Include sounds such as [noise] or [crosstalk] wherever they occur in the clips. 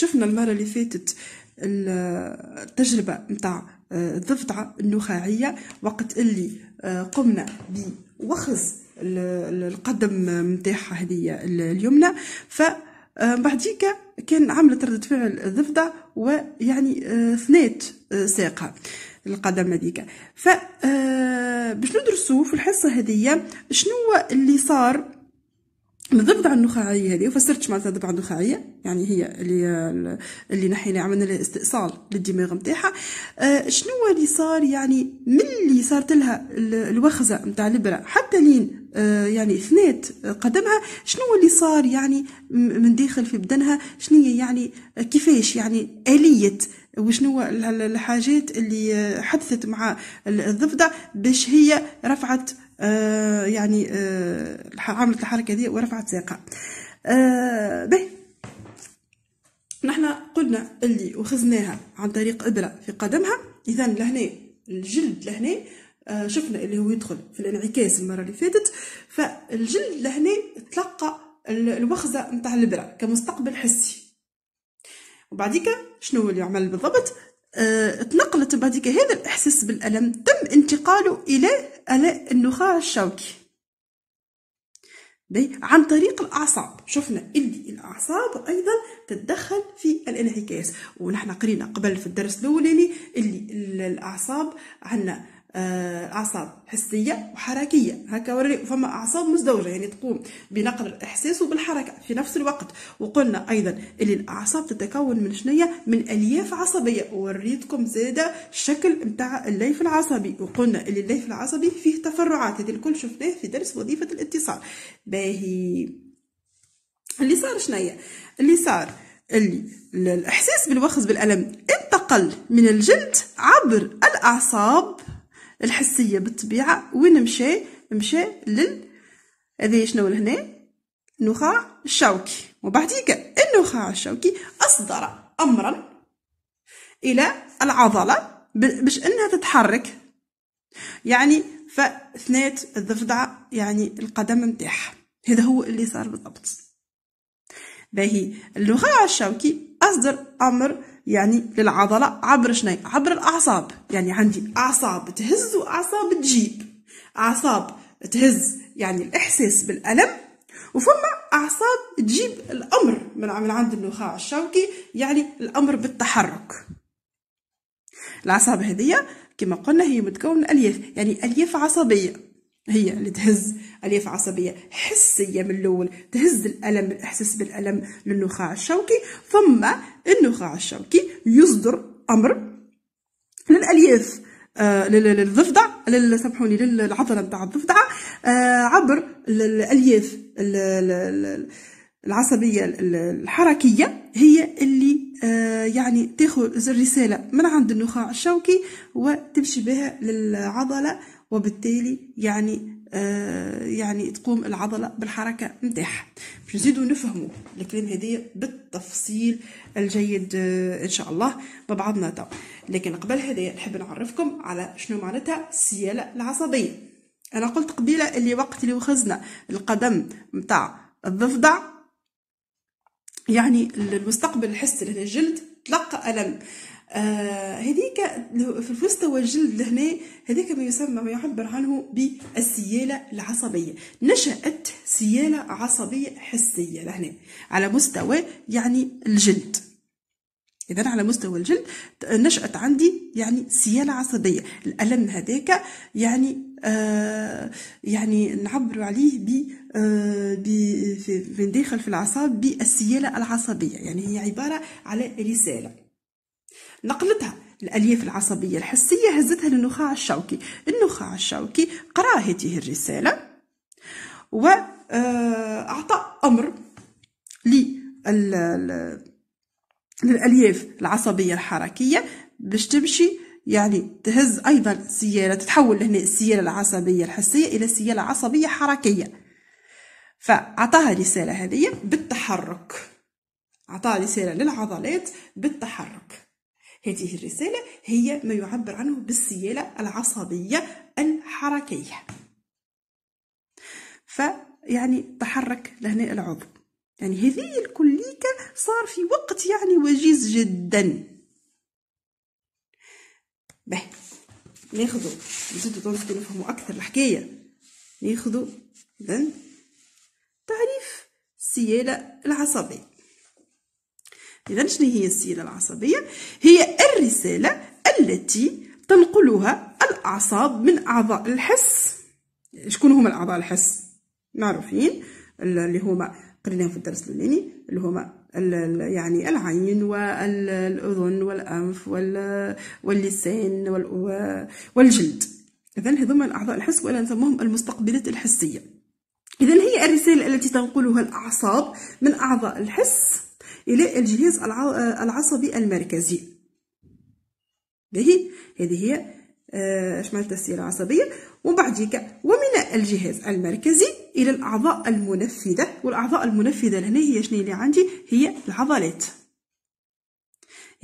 شفنا المره اللي فاتت التجربه نتاع الضفدعه آه، النخاعيه وقت اللي آه، قمنا بوخز القدم نتاعها هذيا اليمنى ف آه، بعديك كان عملت ردة فعل الضفدع ويعني ثنات ساقها القدم هذيك ف باش ندرسوا في الحصه هذه شنو اللي صار من ضمن النخاعيه هذه وفسرتش معناتها الضفدع النخاعيه يعني هي اللي اللي نحينا عملنا لها استئصال للدماغ نتاعها آه، شنو اللي صار يعني من اللي صارت لها الوخزه نتاع الابره حتى لين آه، يعني ثنات قدمها شنو اللي صار يعني من داخل في بدنها شنو يعني كيفاش يعني اليه وشنو الحاجات اللي آه، حدثت مع الضفدع باش هي رفعت آه، يعني آه عملت الحركه دي ورفعت ساقها آه به نحنا قلنا اللي وخزناها عن طريق ابره في قدمها اذا لهنا الجلد لهنا آه شفنا اللي هو يدخل في الانعكاس المره اللي فاتت فالجلد لهنا تلقى الوخزه نتاع الابره كمستقبل حسي وبعديك شنو اللي عمل بالضبط آه، تنقلت بهذيك هذا الإحساس بالألم تم انتقاله إلى النخاع الشوكي بي عن طريق الاعصاب شفنا اللي الاعصاب ايضا تتدخل في الانعكاس ونحن قرينا قبل في الدرس الاولاني اللي الاعصاب عندنا آه، اعصاب حسيه وحركيه هكا وري فما اعصاب مزدوجه يعني تقوم بنقل الاحساس وبالحركه في نفس الوقت وقلنا ايضا اللي الاعصاب تتكون من شنيه من الياف عصبيه وريتكم زاده الشكل نتاع الليف العصبي وقلنا اللي الليف العصبي فيه تفرعات هذه الكل شفناه في درس وظيفه الاتصال باهي اللي صار شنيه اللي صار اللي الاحساس بالوخز بالالم انتقل من الجلد عبر الاعصاب الحسيه بالطبيعه وين مشى مشى لل هذا شنو لهنا النخاع الشوكي وبعديك النخاع الشوكي اصدر امرا الى العضله باش انها تتحرك يعني فثنات الضفدعه يعني القدم نتاعها هذا هو اللي صار بالضبط باهي النخاع الشوكي اصدر امر يعني للعضلة عبر شنو عبر الأعصاب يعني عندي أعصاب تهز وأعصاب تجيب أعصاب تهز يعني الإحساس بالألم وفما أعصاب تجيب الأمر من عند النخاع الشوكي يعني الأمر بالتحرك الأعصاب هذه كما قلنا هي متكون من ألياف يعني ألياف عصبية هي اللي تهز الياف عصبيه حسيه من الاول تهز الالم الاحساس بالالم للنخاع الشوكي ثم النخاع الشوكي يصدر امر للالياف آه للضفدع سامحوني للعضله نتاع الضفدعه آه عبر الالياف العصبيه الحركيه هي اللي آه يعني تاخذ الرساله من عند النخاع الشوكي وتمشي بها للعضله وبالتالي يعني آه يعني تقوم العضله بالحركه نتاعها باش نزيدو نفهمو الكلام هذايا بالتفصيل الجيد آه ان شاء الله مع بعضنا تو لكن قبل هذايا نحب نعرفكم على شنو معناتها السياله العصبيه انا قلت قبيله اللي وقت اللي وخزنا القدم نتاع الضفدع يعني المستقبل الحس لهذا الجلد تلقى الم آه، هذيك في وسط الجلد لهنا هذيك ما يسمى ما يعبر عنه بالسيالة العصبية نشأت سيالة عصبية حسية لهنا على مستوى يعني الجلد إذا على مستوى الجلد نشأت عندي يعني سيالة عصبية الألم هذاك يعني آه يعني نعبر عليه ب آه في داخل في العصاب بالسيالة العصبية يعني هي عبارة على رسالة نقلتها الألياف العصبية الحسية هزتها للنخاع الشوكي النخاع الشوكي قرأ هذه الرسالة وأعطى آه، أمر للألياف العصبية الحركية باش تمشي يعني تهز أيضا سيالة تتحول لهنا السيالة العصبية الحسية إلى سيالة عصبية حركية فأعطاها رسالة هذه بالتحرك أعطاها رسالة للعضلات بالتحرك هذه الرسالة هي ما يعبر عنه بالسيالة العصبية الحركية فيعني تحرك لهنا العضو يعني هذه الكليكة صار في وقت يعني وجيز جدا به ناخذوا نزيدوا دونك نفهموا أكثر الحكاية ناخذوا إذن تعريف السيالة العصبية إذا شنو هي السيرة العصبية؟ هي الرسالة التي تنقلها الأعصاب من أعضاء الحس شكون هما الأعضاء الحس؟ معروفين اللي هما قريناهم في الدرس الأولاني اللي هما يعني العين والأذن والأنف واللسان والجلد إذا هذوما الأعضاء الحس ولا نسموهم المستقبلات الحسية إذا هي الرسالة التي تنقلها الأعصاب من أعضاء الحس إلى الجهاز العصبي المركزي باهي هذه هي آه، شمال التسيير العصبية وبعديك ومن الجهاز المركزي إلى الأعضاء المنفذة والأعضاء المنفذة لهنا هي شنو اللي عندي هي العضلات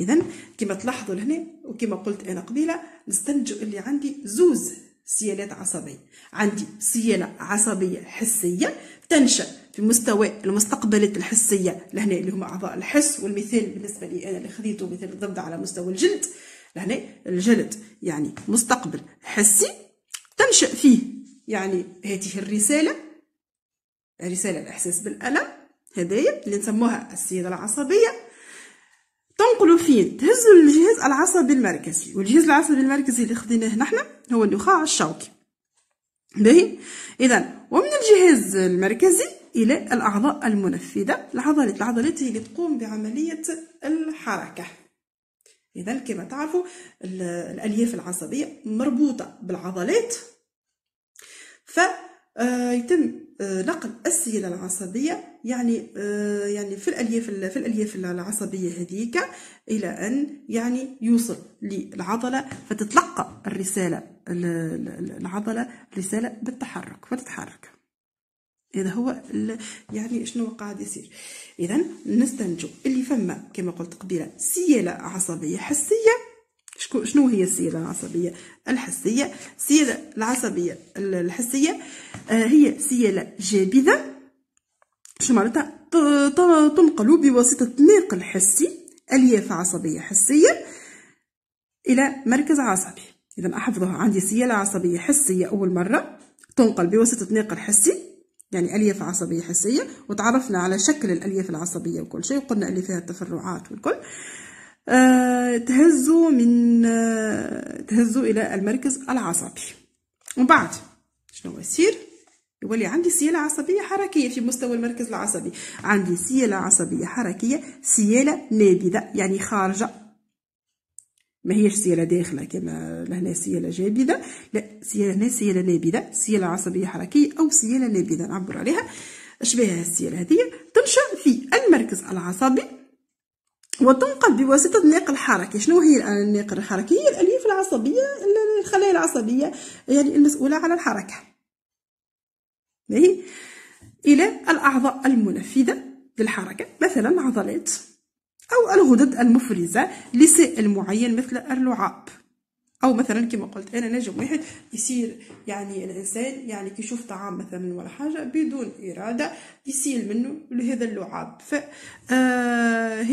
إذا كما تلاحظوا لهنا وكما قلت أنا قبيلة نستنتج اللي عندي زوز سيالات عصبية عندي سيالة عصبية حسية تنشأ في مستوى المستقبلات الحسيه لهنا اللي هما اعضاء الحس والمثال بالنسبه لي انا اللي خذيته مثال الضبط على مستوى الجلد لهنا الجلد يعني مستقبل حسي تنشا فيه يعني هذه الرساله رساله الاحساس بالالم هدايا اللي نسموها السيدة العصبيه تنقلوا فين تهزوا الجهاز العصبي المركزي والجهاز العصبي المركزي اللي خديناه نحن هو النخاع الشوكي باهي اذا ومن الجهاز المركزي إلى الأعضاء المنفذة العضلات العضلات هي اللي تقوم بعملية الحركة إذا كما تعرفوا الألياف العصبية مربوطة بالعضلات فيتم آه، آه، نقل السيلة العصبية يعني آه، يعني في الألياف في الألياف العصبية هذيك إلى أن يعني يوصل للعضلة فتتلقى الرسالة العضلة رسالة بالتحرك فتتحرك هذا هو يعني شنو قاعد يصير اذا نستنتجوا اللي فما كما قلت قبيله سياله عصبيه حسيه شنو هي السياله العصبيه الحسيه السياله العصبيه الحسيه آه، هي سياله جابذه شنو معناتها تنقل بواسطه ناقل حسي الياف عصبيه حسيه الى مركز عصبي اذا احفظها عندي سياله عصبيه حسيه اول مره تنقل بواسطه ناقل حسي يعني ألياف عصبية حسية وتعرفنا على شكل الألياف العصبية وكل شيء وقلنا اللي فيها التفرعات والكل آه، تهزوا من آه، تهزوا إلى المركز العصبي ومن بعد شنو يصير؟ يولي عندي سيالة عصبية حركية في مستوى المركز العصبي عندي سيالة عصبية حركية سيالة نابذه يعني خارجة ما هيش سيالة داخلة كما لهنا سيالة جابدة لا سيالة هنا سيالة نابذة سيالة عصبية حركية أو سيالة نابذة نعبر عليها شبيها السيالة هذه تنشأ في المركز العصبي وتنقل بواسطة الناقل الحركي شنو هي الناقل الحركي هي الألياف العصبية الخلايا العصبية يعني المسؤولة على الحركة إيه؟ إلى الأعضاء المنفذة للحركة مثلا عضلات أو الغدد المفرزة لسائل معين مثل اللعاب او مثلا كما قلت انا نجم واحد يصير يعني الانسان يعني كيشوف طعام مثلا ولا حاجه بدون اراده يسيل منه لهذا اللعاب ف آه،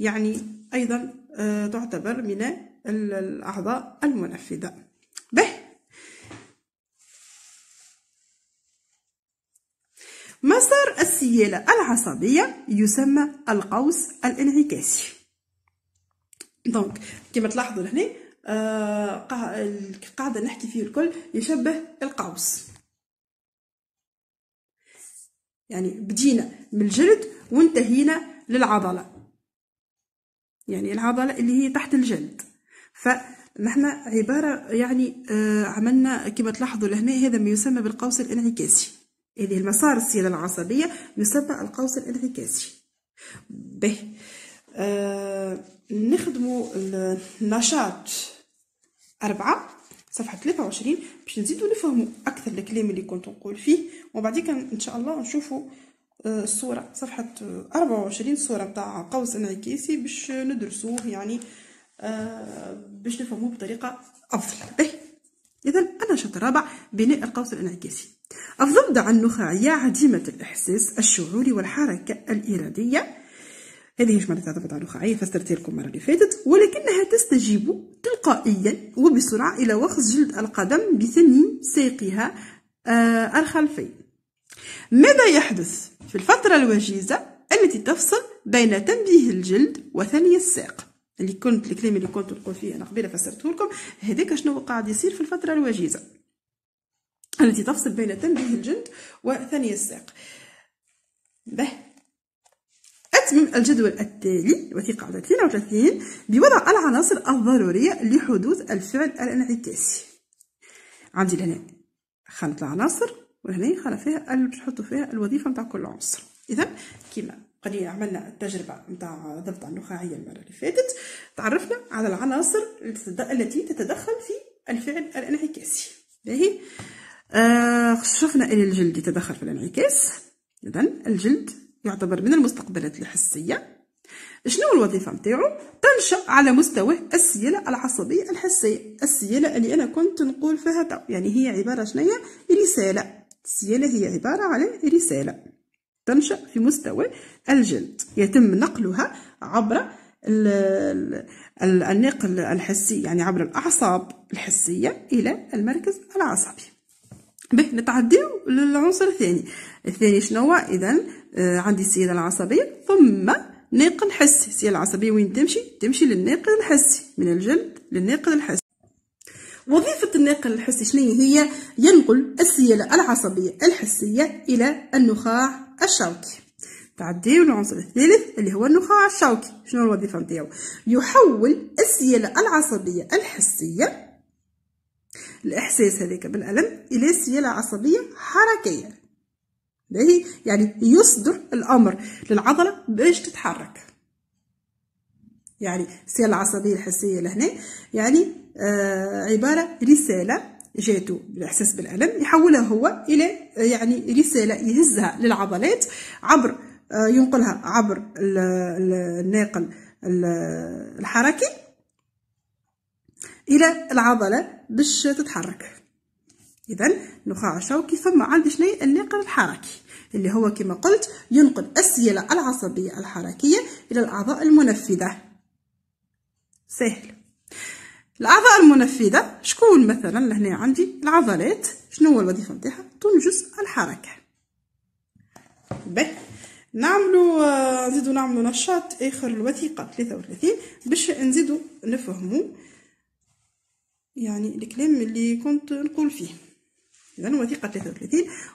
يعني ايضا آه، تعتبر من الاعضاء المنفذه السيالة العصبية يسمى القوس الانعكاسي دونك كما تلاحظوا هنا آه، القاعدة نحكي فيه الكل يشبه القوس يعني بدينا من الجلد وانتهينا للعضلة يعني العضلة اللي هي تحت الجلد فنحن عبارة يعني آه، عملنا كما تلاحظوا لهنا هذا ما يسمى بالقوس الانعكاسي هذه المسار السيادة العصبية يسمى القوس الانعكاسي به آه نخدموا النشاط أربعة صفحة 23 باش نزيدو نفهمو أكثر الكلام اللي كنت نقول فيه وبعديك إن شاء الله نشوفو الصورة آه، صفحة 24 صورة تاع قوس انعكاسي باش ندرسوه يعني آه، باش نفهموه بطريقة أفضل إذا النشاط الرابع بناء القوس الانعكاسي النخاع النخاعية عديمة الإحساس الشعوري والحركة الإرادية هذه هي مرض الضفدع النخاعية فسرت لكم المرة اللي فاتت ولكنها تستجيب تلقائيا وبسرعة إلى وخز جلد القدم بثني ساقها آه، الخلفي ماذا يحدث في الفترة الوجيزة التي تفصل بين تنبيه الجلد وثني الساق اللي كنت الكلام اللي كنت نقول فيه انا قبيله فسرته لكم هذاك شنو قاعد يصير في الفتره الوجيزه التي تفصل بين تنبيه الجلد وثاني الساق به أتمم الجدول التالي وفي قاعدة 32 بوضع العناصر الضرورية لحدوث الفعل الانعكاسي عندي هنا خانة العناصر وهنا خانة فيها باش فيها الوظيفة نتاع كل عنصر إذا كيما قليلا عملنا التجربة نتاع ضبط النخاعية المرة اللي فاتت تعرفنا على العناصر التي تتدخل في الفعل الانعكاسي باهي آه شفنا أن الجلد يتدخل في الانعكاس إذا الجلد يعتبر من المستقبلات الحسية شنو الوظيفة نتاعو؟ تنشأ على مستوى السيالة العصبية الحسية، السيالة اللي أنا كنت نقول فيها تو، يعني هي عبارة شنية؟ رسالة، السيالة هي عبارة على رسالة تنشأ في مستوى الجلد، يتم نقلها عبر النقل الحسي يعني عبر الأعصاب الحسية إلى المركز العصبي. به نتعديو للعنصر الثاني الثاني شنو هو اذا آه عندي السيده العصبيه ثم ناقل حسي السيده العصبيه وين تمشي تمشي للناقل الحسي من الجلد للناقل الحسي وظيفة الناقل الحسي شنو هي؟ ينقل السيالة العصبية الحسية إلى النخاع الشوكي. تعديو العنصر الثالث اللي هو النخاع الشوكي، شنو الوظيفة نتاعو؟ يحول السيالة العصبية الحسية الإحساس هذاك بالألم إلى سيالة عصبية حركية باهي يعني يصدر الأمر للعضلة باش تتحرك يعني السيالة العصبية الحسية لهنا يعني آه عبارة رسالة جاتو بالإحساس بالألم يحولها هو إلى يعني رسالة يهزها للعضلات عبر آه ينقلها عبر الناقل الحركي الى العضله باش تتحرك اذا نخاع الشوكي فما عندي شنو الناقل الحركي اللي هو كما قلت ينقل السياله العصبيه الحركيه الى الاعضاء المنفذه سهل الاعضاء المنفذه شكون مثلا لهنا عندي العضلات شنو هو الوظيفه نتاعها تنجز الحركه باهي نعملو آه، نزيدو نعملو نشاط اخر الوثيقه ثلاثة وثلاثين باش نزيدو نفهمو يعني الكلام اللي كنت نقول فيه إذا وثيقة 33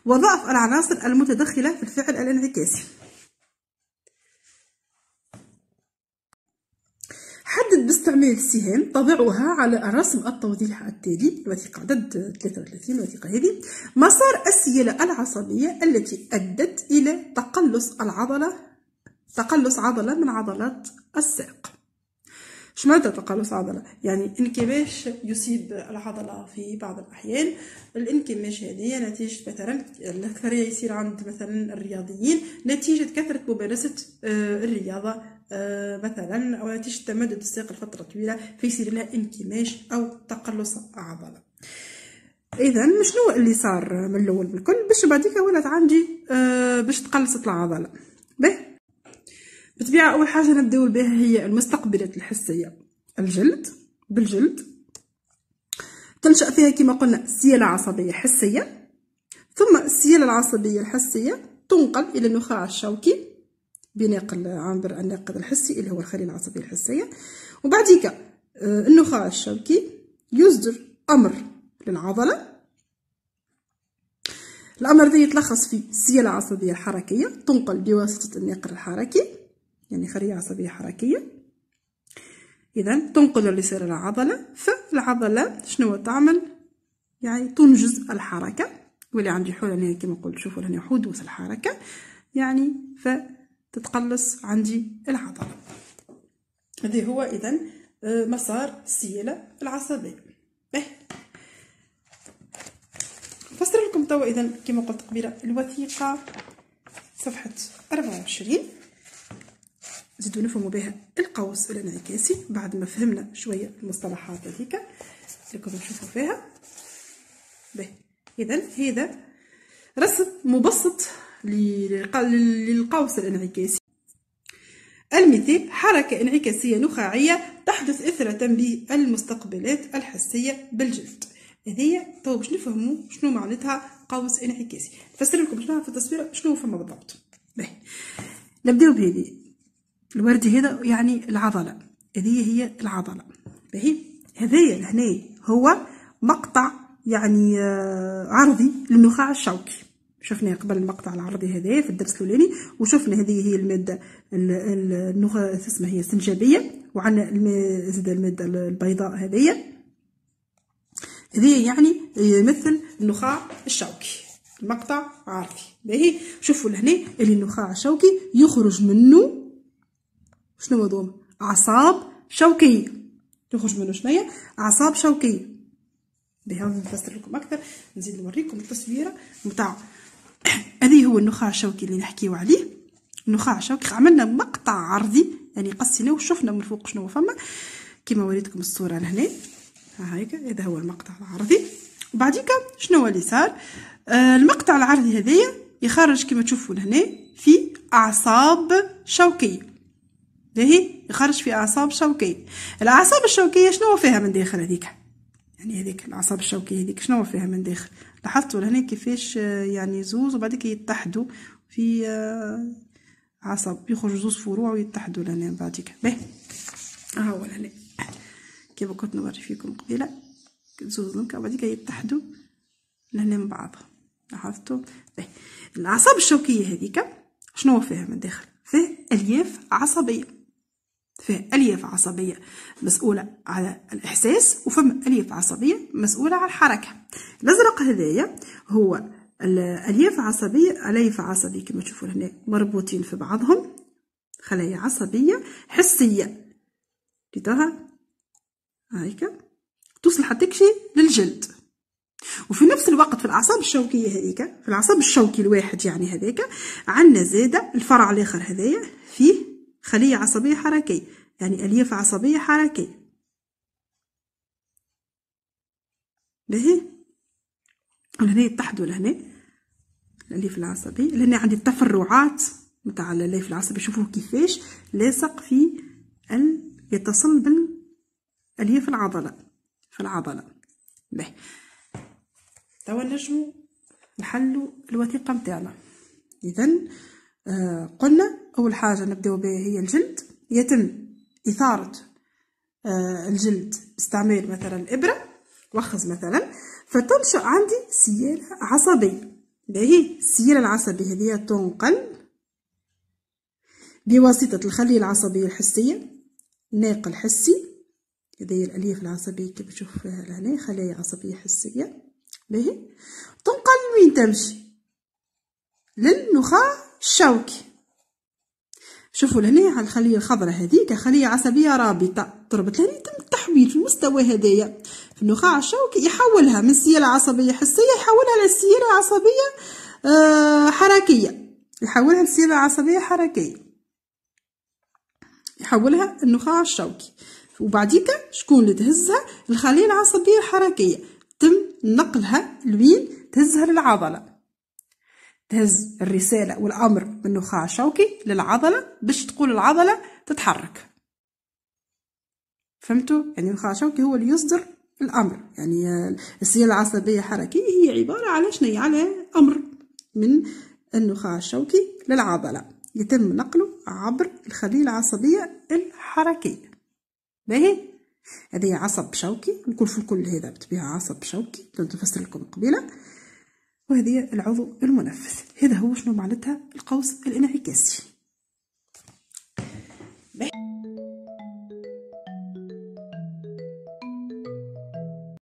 وضعف العناصر المتدخلة في الفعل الانعكاسي حدد باستعمال السهام طبعها على الرسم التوضيح التالي الوثيقة عدد 33 الوثيقة هذه مسار السيله العصبية التي أدت إلى تقلص العضلة تقلص عضلة من عضلات الساق شمتى تقلص عضلة يعني انكماش يصيب العضلة في بعض الأحيان الانكماش هذه نتيجة مثلا الأكثرية يصير عند مثلا الرياضيين نتيجة كثرة ممارسة آه، الرياضة آه، مثلا أو نتيجة تمدد الساق لفترة طويلة فيصير لها انكماش أو تقلص عضلة اذا شنو اللي صار من الاول بالكل باش بعديك ولات عندي آه، باش تقلصت العضله به بالطبيعة أول حاجة نبداو بها هي المستقبلات الحسية الجلد بالجلد تنشأ فيها كما قلنا سيالة عصبية حسية ثم السيالة العصبية الحسية تنقل إلى النخاع الشوكي بناقل عنبر الناقل الحسي اللي هو الخلية العصبية الحسية وبعديك آه، النخاع الشوكي يصدر أمر للعضلة الأمر ذي يتلخص في السيالة العصبية الحركية تنقل بواسطة الناقل الحركي يعني خلية عصبية حركية إذا تنقل الإشارة للعضلة فالعضلة شنو تعمل يعني تنجز الحركة واللي عندي حول هنا كما قلت شوفوا هنا حدوث الحركة يعني فتتقلص عندي العضلة هذا هو إذا آه، مسار السيالة العصبية إيه. فسر لكم توا إذا كما قلت قبيلة الوثيقة صفحة 24 نزيدو نفهمو بها القوس الانعكاسي بعد ما فهمنا شويه المصطلحات هذيك راكم نشوفو فيها باهي اذا هذا رسم مبسط للقوس الانعكاسي المثال حركة انعكاسية نخاعية تحدث إثر تنبيه المستقبلات الحسية بالجلد هذيا تو باش نفهمو شنو معناتها قوس انعكاسي نفسر لكم في التصوير شنو فما بالضبط باهي نبداو بهذه الورد هذا يعني العضلة هذه هي العضلة باهي هذايا لهنا هو مقطع يعني آه، عرضي للنخاع الشوكي شفنا قبل المقطع العرضي هذا في الدرس الاولاني وشفنا هذه هي الماده النخاع اسمها هي السنجابيه وعن زاد الماده البيضاء هذه هذه يعني يمثل النخاع الشوكي المقطع عرضي باهي شوفوا لهنا اللي النخاع الشوكي يخرج منه شنو هذوما اعصاب شوكيه تخرج منو شنيا اعصاب شوكيه بها نفسر لكم اكثر نزيد نوريكم التصويره نتاع [coughs] هذه هو النخاع الشوكي اللي نحكيو عليه النخاع الشوكي عملنا مقطع عرضي يعني قصيناه وشفنا من فوق شنو فما كما وريتكم الصوره لهنا ها هيك هذا هو المقطع العرضي وبعديك شنو اللي صار آه المقطع العرضي هذايا يخرج كما تشوفوا لهنا في اعصاب شوكيه باهي يخرج في اعصاب شوكيه الاعصاب الشوكيه شنو فيها من داخل هذيك يعني هذيك الاعصاب الشوكيه هذيك شنو فيها من داخل لاحظتوا لهنا كيفاش يعني اه، زوز وبعدك يتحدوا في اه، عصب يخرج زوز فروع ويتحدوا لهنا هيك باهي ها هو لهنا كيما كنت نوري فيكم قبيله زوز لمكة بعديك يتحدوا لهنا من بعضهم لاحظتوا باهي الاعصاب الشوكيه هذيك شنو فيها من داخل فيه الياف عصبيه فيه ألياف عصبية مسؤولة على الإحساس وفم ألياف عصبية مسؤولة على الحركة الأزرق هذايا هو الألياف عصبية ألياف عصبية كما تشوفوا هنا مربوطين في بعضهم خلايا عصبية حسية لتها هايكا توصل حتى كشي للجلد وفي نفس الوقت في الاعصاب الشوكيه هذيك في الأعصاب الشوكي الواحد يعني هذيك عندنا زاده الفرع الاخر هذايا فيه خلية عصبية حركية يعني ألياف عصبية حركية لهي ولهنا يتحدوا لهنا الأليف العصبي لهنا عندي التفرعات متاع الأليف العصبي شوفوا كيفاش لاصق في ال... يتصل بالألياف العضلة في العضلة باهي توا نجمو نحلو الوثيقة متاعنا إذا آه قلنا أول حاجة نبداو بها هي الجلد يتم إثارة آه، الجلد باستعمال مثلا إبرة وخز مثلا فتنشأ عندي سيالة عصبية باهي السيالة العصبية هذه تنقل بواسطة الخلية العصبية الحسية ناقل حسي هذه الألياف العصبية كيف تشوف فيها لهنا خلايا عصبية حسية باهي تنقل وين تمشي للنخاع الشوكي شوفوا لهنا على الخليه الخضراء هذيك خليه عصبيه رابطه تربط لهنا يتم التحويل في المستوى هذايا في النخاع الشوكي يحولها من السيالة عصبيه حسيه يحولها للسيالة عصبيه آه، حركيه يحولها للسيالة عصبيه حركيه يحولها النخاع الشوكي وبعديك شكون اللي تهزها الخليه العصبيه الحركيه تم نقلها لوين تهزها للعضله تهز الرسالة والأمر من نخاع شوكي للعضلة باش تقول العضلة تتحرك فهمتوا يعني نخاع شوكي هو اللي يصدر الأمر يعني السيالة العصبية الحركية هي عبارة على شنو على أمر من النخاع الشوكي للعضلة يتم نقله عبر الخلية العصبية الحركية باهي هذه عصب شوكي الكل في الكل هذا بتبيع عصب شوكي كنت نفسر لكم قبيله وهذه العضو المنفذ هذا هو شنو معناتها القوس الانعكاسي